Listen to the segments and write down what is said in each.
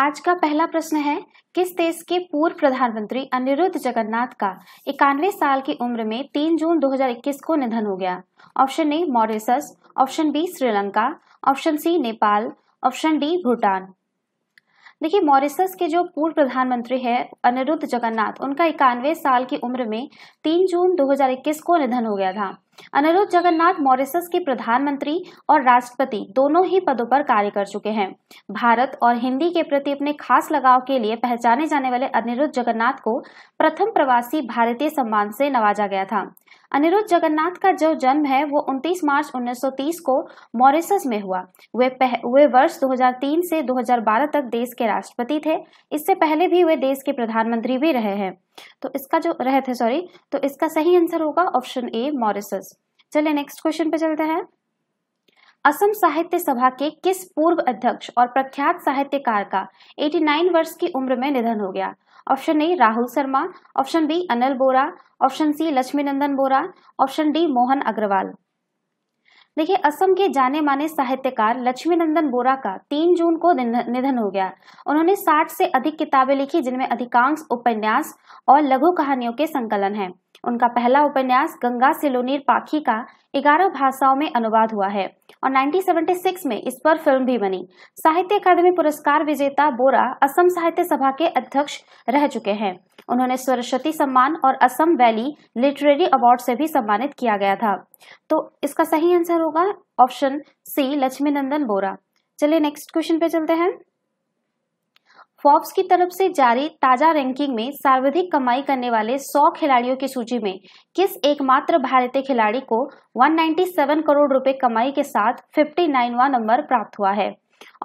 आज का पहला प्रश्न है किस देश के पूर्व प्रधानमंत्री अनिरुद्ध जगन्नाथ का इक्यानवे साल की उम्र में 3 जून 2021 को निधन हो गया option A Mauritius option B Sri Lanka option C Nepal option D Bhutan देखिए मॉरिसस के जो पूर्व प्रधानमंत्री है अनिरुद्ध जगन्नाथ उनका इक्यानवे साल की उम्र में 3 जून 2021 को निधन हो गया था अनिरुद्ध जगन्नाथ मॉरिसस के प्रधानमंत्री और राष्ट्रपति दोनों ही पदों पर कार्य कर चुके हैं भारत और हिंदी के प्रति अपने खास लगाव के लिए पहचाने जाने वाले अनिरुद्ध जगन्नाथ को प्रथम प्रवासी भारतीय सम्मान से नवाजा गया था अनिरुद्ध जगन्नाथ का जो जन्म है वो 29 मार्च 1930 को मॉरिसस में हुआ वे पह, वे वर्ष 2003 से 2012 तक देश के राष्ट्रपति थे इससे पहले भी वे देश के प्रधानमंत्री भी रहे हैं तो इसका जो रहे थे सॉरी तो इसका सही आंसर होगा ऑप्शन ए मॉरिसस चलिए नेक्स्ट क्वेश्चन पे चलते हैं असम साहित्य सभा के किस पूर्व अध्यक्ष और प्रख्यात साहित्यकार का 89 वर्ष की उम्र में निधन हो गया option A Rahul Sharma option B Anil Bora option C Lakshminandan Bora option D Mohan Agarwal देखिए असम के जाने माने साहित्यकार लक्ष्मी नंदन बोरा का 3 जून को निधन हो गया उन्होंने 60 से अधिक किताबें लिखी जिनमें अधिकांश उपन्यास और लघु कहानियों के संकलन हैं उनका पहला उपन्यास गंगा सिलोनीर पाखी का 11 भाषाओं में अनुवाद हुआ है और 1976 में इस पर फिल्म भी बनी साहित्य अकादमी पुरस्कार विजेता बोरा असम साहित्य सभा के अध्यक्ष रह चुके हैं उन्होंने सरस्वती सम्मान और असम वैली लिटरेरी अवार्ड से भी सम्मानित किया गया था तो इसका सही आंसर होगा ऑप्शन सी लक्ष्मीनंदन बोरा चलिए नेक्स्ट क्वेश्चन पे चलते हैं फॉर्ब्स की तरफ से जारी ताजा रैंकिंग में सर्वाधिक कमाई करने वाले 100 खिलाड़ियों की सूची में किस एकमात्र भारतीय खिलाड़ी को 197 करोड़ रुपए कमाई के साथ 59वां नंबर प्राप्त हुआ है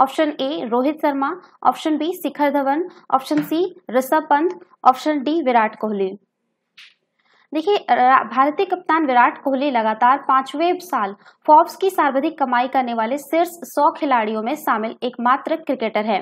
option A Rohit Sharma option B Shikhar Dhawan option C Rishabh Pant option D Virat Kohli देखिए भारतीय कप्तान विराट कोहली लगातार पांचवें साल फॉर्ब्स की सर्वाधिक कमाई करने वाले शीर्ष सौ खिलाड़ियों में शामिल एकमात्र क्रिकेटर है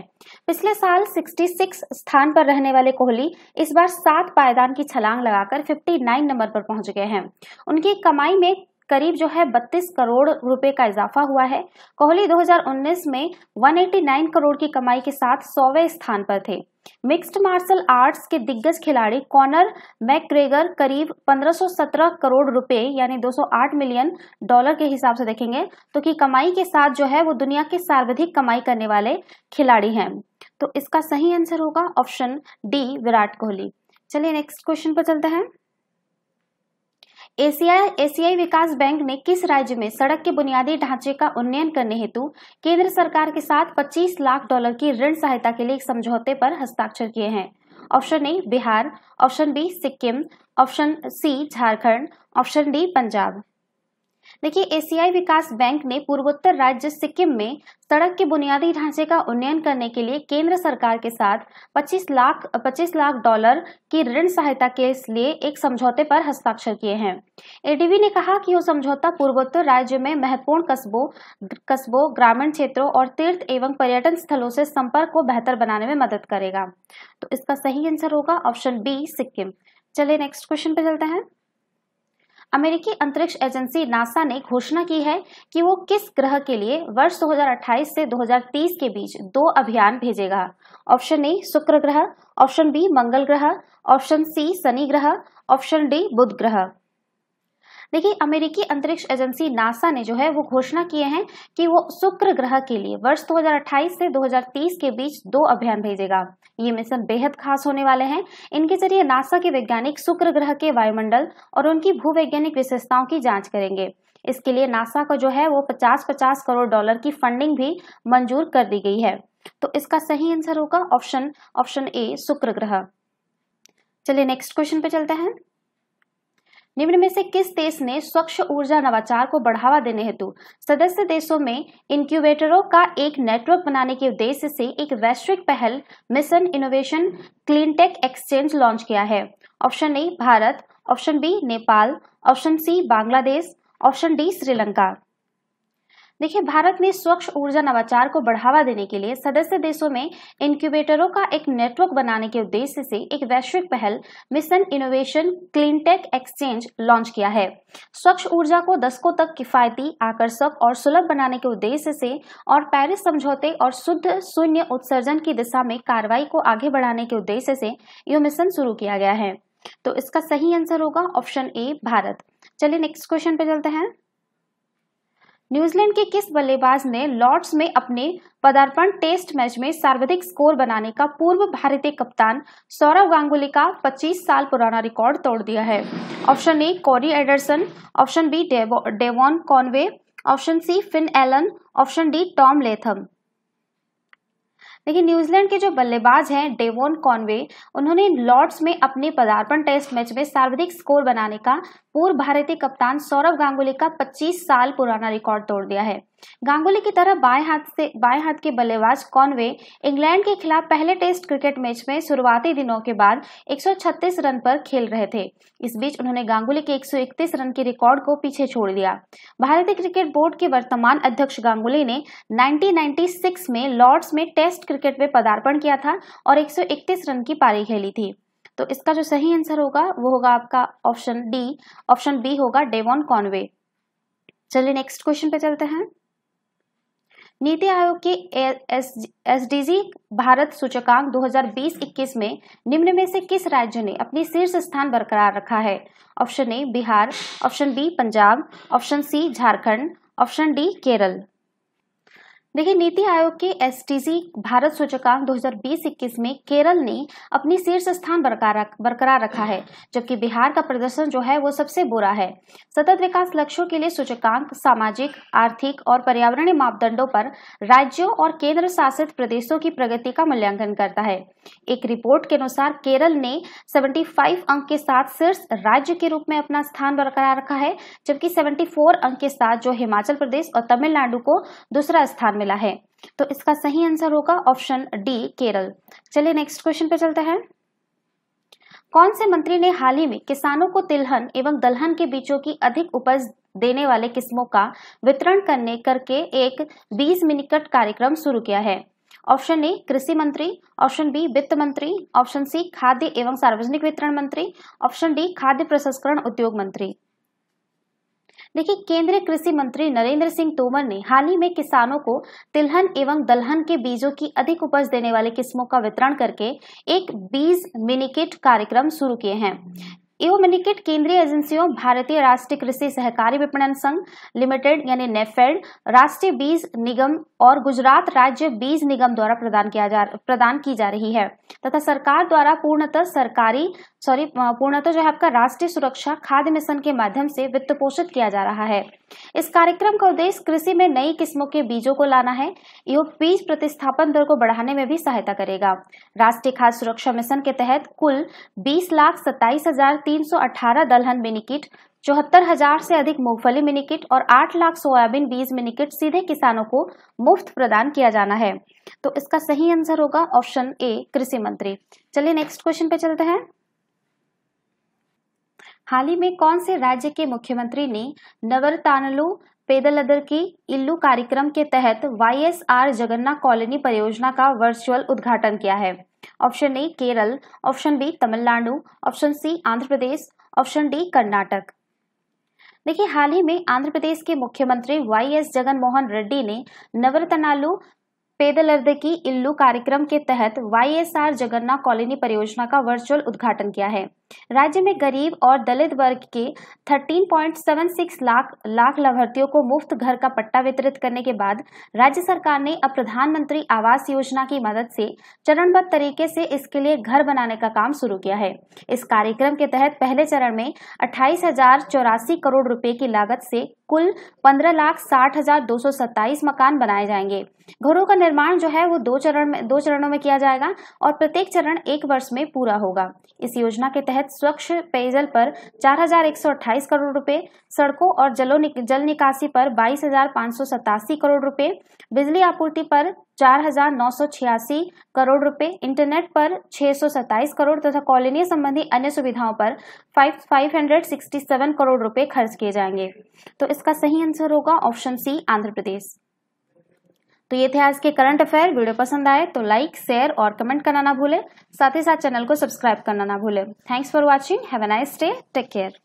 पिछले साल 66 स्थान पर रहने वाले कोहली इस बार सात पायदान की छलांग लगाकर 59 नंबर पर पहुंच गए हैं उनकी कमाई में करीब जो है 32 करोड़ रुपए का इजाफा हुआ है कोहली 2019 में 189 करोड़ की कमाई के साथ सौवे स्थान पर थे मिक्स्ड मार्शल आर्ट्स के दिग्गज खिलाड़ी कॉनर मैकग्रेगर करीब 1517 करोड़ रुपए यानी 208 मिलियन डॉलर के हिसाब से देखेंगे तो कि कमाई के साथ जो है वो दुनिया के सर्वाधिक कमाई करने वाले खिलाड़ी हैं तो इसका सही आंसर होगा ऑप्शन डी विराट कोहली चलिए नेक्स्ट क्वेश्चन पर चलते हैं एशियाई एशियाई विकास बैंक ने किस राज्य में सड़क के बुनियादी ढांचे का उन्नयन करने हेतु केंद्र सरकार के साथ 25 लाख डॉलर की ऋण सहायता के लिए एक समझौते पर हस्ताक्षर किए हैं option A Bihar option B Sikkim option C Jharkhand option D Punjab देखिए एशियाई विकास बैंक ने पूर्वोत्तर राज्य सिक्किम में सड़क के बुनियादी ढांचे का उन्नयन करने के लिए केंद्र सरकार के साथ 25 लाख 25 लाख डॉलर की ऋण सहायता के लिए एक समझौते पर हस्ताक्षर किए हैं एडीबी ने कहा कि यह समझौता पूर्वोत्तर राज्य में महत्वपूर्ण कस्बों कस्बों ग्रामीण क्षेत्रों और तीर्थ एवं पर्यटन स्थलों से संपर्क को बेहतर बनाने में मदद करेगा तो इसका सही आंसर होगा ऑप्शन बी सिक्किम चलिए नेक्स्ट क्वेश्चन पे चलते हैं अमेरिकी अंतरिक्ष एजेंसी नासा ने घोषणा की है कि वो किस ग्रह के लिए वर्ष 2028 से 2030 के बीच दो अभियान भेजेगा ऑप्शन ए शुक्र ग्रह ऑप्शन बी मंगल ग्रह ऑप्शन सी शनि ग्रह ऑप्शन डी बुध ग्रह देखिए अमेरिकी अंतरिक्ष एजेंसी नासा ने जो है वो घोषणा किए हैं कि वो शुक्र ग्रह के लिए वर्ष 2028 से 2030 के बीच दो अभियान भेजेगा ये मिशन बेहद खास होने वाले हैं इनके जरिए नासा के वैज्ञानिक शुक्र ग्रह के वायुमंडल और उनकी भूवैज्ञानिक विशेषताओं की जाँच करेंगे इसके लिए नासा को जो है वो 50-50 करोड़ डॉलर की फंडिंग भी मंजूर कर दी गई है तो इसका सही आंसर होगा ऑप्शन ऑप्शन ए शुक्र ग्रह चलिए नेक्स्ट क्वेश्चन पे चलते हैं निम्न में से किस देश ने स्वच्छ ऊर्जा नवाचार को बढ़ावा देने हेतु सदस्य देशों में इंक्यूबेटरों का एक नेटवर्क बनाने के उद्देश्य से एक वैश्विक पहल mission innovation cleantech exchange launch किया है option A Bharat option B Nepal option C Bangladesh option D Sri Lanka देखिए भारत ने स्वच्छ ऊर्जा नवाचार को बढ़ावा देने के लिए सदस्य देशों में इंक्यूबेटरों का एक नेटवर्क बनाने के उद्देश्य से एक वैश्विक पहल mission innovation cleantech exchange launch किया है स्वच्छ ऊर्जा को दशकों तक किफायती आकर्षक और सुलभ बनाने के उद्देश्य से और पेरिस समझौते और शुद्ध शून्य उत्सर्जन की दिशा में कार्रवाई को आगे बढ़ाने के उद्देश्य से यह मिशन शुरू किया गया है तो इसका सही आंसर होगा ऑप्शन ए भारत चलिए नेक्स्ट क्वेश्चन पे चलते हैं न्यूजीलैंड के किस बल्लेबाज ने लॉर्ड्स में अपने पदार्पण टेस्ट मैच में सर्वाधिक स्कोर बनाने का पूर्व भारतीय कप्तान सौरव गांगुली का 25 साल पुराना रिकॉर्ड तोड़ दिया है option A Corey Anderson option B Devon Conway option C Finn Allen option D Tom Latham लेकिन न्यूजीलैंड के जो बल्लेबाज हैं डेवोन कॉनवे उन्होंने लॉर्ड्स में अपने पदार्पण टेस्ट मैच में सर्वाधिक स्कोर बनाने का पूर्व भारतीय कप्तान सौरभ गांगुली का 25 साल पुराना रिकॉर्ड तोड़ दिया है गांगुली की तरह बाएं हाथ से बाएं हाथ के बल्लेबाज कॉनवे इंग्लैंड के खिलाफ पहले टेस्ट क्रिकेट मैच में शुरुआती दिनों के बाद 136 रन पर खेल रहे थे इस बीच उन्होंने गांगुली के 131 रन के रिकॉर्ड को पीछे छोड़ दिया भारतीय क्रिकेट बोर्ड के वर्तमान अध्यक्ष गांगुली ने 1996 में लॉर्ड्स में टेस्ट क्रिकेट में पदार्पण किया था और एक रन की पारी खेली थी तो इसका जो सही आंसर होगा वो होगा आपका ऑप्शन डी ऑप्शन बी होगा डेवॉन कॉनवे चलिए नेक्स्ट क्वेश्चन पे चलते हैं नीति आयोग की एस डी भारत सूचकांक 2020-21 में निम्न में से किस राज्य ने अपनी शीर्ष स्थान बरकरार रखा है option A Bihar option B Punjab option C Jharkhand option D Kerala देखिए नीति आयोग के एस भारत सूचकांक 2020-21 में केरल ने अपनी शीर्ष स्थान बरकरार रखा है जबकि बिहार का प्रदर्शन जो है वो सबसे बुरा है सतत विकास लक्ष्यों के लिए सूचकांक सामाजिक आर्थिक और पर्यावरणीय मापदंडों पर राज्यों और केंद्र शासित प्रदेशों की प्रगति का मूल्यांकन करता है एक रिपोर्ट के अनुसार केरल ने सेवेंटी अंक के साथ शीर्ष राज्य के रूप में अपना स्थान बरकरार रखा है जबकि सेवेंटी अंक के साथ जो हिमाचल प्रदेश और तमिलनाडु को दूसरा स्थान मिला मिला है तो इसका सही आंसर होगा ऑप्शन डी केरल चलिए नेक्स्ट क्वेश्चन पे चलते हैं कौन से मंत्री ने हाल ही में किसानों को तिलहन एवं दलहन के बीचों की अधिक उपज देने वाले किस्मों का वितरण करने करके एक बीस मिनिकट कार्यक्रम शुरू किया है ऑप्शन ए कृषि मंत्री ऑप्शन बी वित्त मंत्री ऑप्शन सी खाद्य एवं सार्वजनिक वितरण मंत्री ऑप्शन डी खाद्य प्रसंस्करण उद्योग मंत्री देखिए केंद्रीय कृषि मंत्री नरेंद्र सिंह तोमर ने हाल ही में किसानों को तिलहन एवं दलहन के बीजों की अधिक उपज देने वाले किस्मों का वितरण करके एक बीज मिनिकेट कार्यक्रम शुरू किए हैं एवं मिनिकेट केंद्रीय एजेंसियों भारतीय राष्ट्रीय कृषि सहकारी विपणन संघ लिमिटेड यानी नेफेड राष्ट्रीय बीज निगम और गुजरात राज्य बीज निगम द्वारा प्रदान किया जा प्रदान की जा रही है तथा सरकार द्वारा पूर्णतः सरकारी सॉरी पूर्णतः जो है आपका राष्ट्रीय सुरक्षा खाद्य मिशन के माध्यम से वित्त पोषित किया जा रहा है इस कार्यक्रम का उद्देश्य कृषि में नई किस्मों के बीजों को लाना है यह बीज प्रतिस्थापन दर को बढ़ाने में भी सहायता करेगा राष्ट्रीय खाद्य सुरक्षा मिशन के तहत कुल बीस लाख सत्ताईस हजार तीन सौ अठारह दलहन मिनीकिट चौहत्तर हजार से अधिक मूंगफली मिनीकिट और आठ लाख सोयाबीन बीज मिनीकिट सीधे किसानों को मुफ्त प्रदान किया जाना है तो इसका सही आंसर होगा ऑप्शन ए कृषि मंत्री चलिए नेक्स्ट क्वेश्चन पे चलते हैं हाल ही में कौन से राज्य के मुख्यमंत्री ने नवरतानलु पेदलदर की इल्लू कार्यक्रम के तहत वाईएसआर जगन्ना कॉलोनी परियोजना का वर्चुअल उद्घाटन किया है option A Kerala option B Tamil Nadu option C Andhra Pradesh option D Karnataka देखिए हाल ही में आंध्र प्रदेश के मुख्यमंत्री वाई एस जगन मोहन रेड्डी ने नवरतनालू पेदलर्द की इल्लू कार्यक्रम के तहत वाईएसआर जगन्ना कॉलोनी परियोजना का वर्चुअल उद्घाटन किया है राज्य में गरीब और दलित वर्ग के 13.76 लाख लाख लाभार्थियों को मुफ्त घर का पट्टा वितरित करने के बाद राज्य सरकार ने अब प्रधानमंत्री आवास योजना की मदद से चरणबद्ध तरीके से इसके लिए घर बनाने का काम शुरू किया है इस कार्यक्रम के तहत पहले चरण में अट्ठाईस करोड़ रुपए की लागत से कुल पंद्रह लाख साठ हजार दो सौ सत्ताईस मकान बनाए जाएंगे घरों का निर्माण जो है वो दो चरण में दो चरणों में किया जाएगा और प्रत्येक चरण एक वर्ष में पूरा होगा इस योजना के तहत तहत स्वच्छ पेयजल पर 4,128 करोड़ रुपए सड़कों और जलो निक, जल निकासी पर बाईस करोड़ रुपए बिजली आपूर्ति पर 4,986 करोड़ रुपए इंटरनेट पर 627 करोड़ तथा कॉलोनी संबंधी अन्य सुविधाओं पर 5 करोड़ रुपए खर्च किए जाएंगे तो इसका सही आंसर होगा ऑप्शन सी आंध्र प्रदेश तो ये थे आज के करंट अफेयर वीडियो पसंद आए तो लाइक शेयर और कमेंट करना ना भूले साथ ही साथ चैनल को सब्सक्राइब करना ना भूले thanks for watching have a nice day take care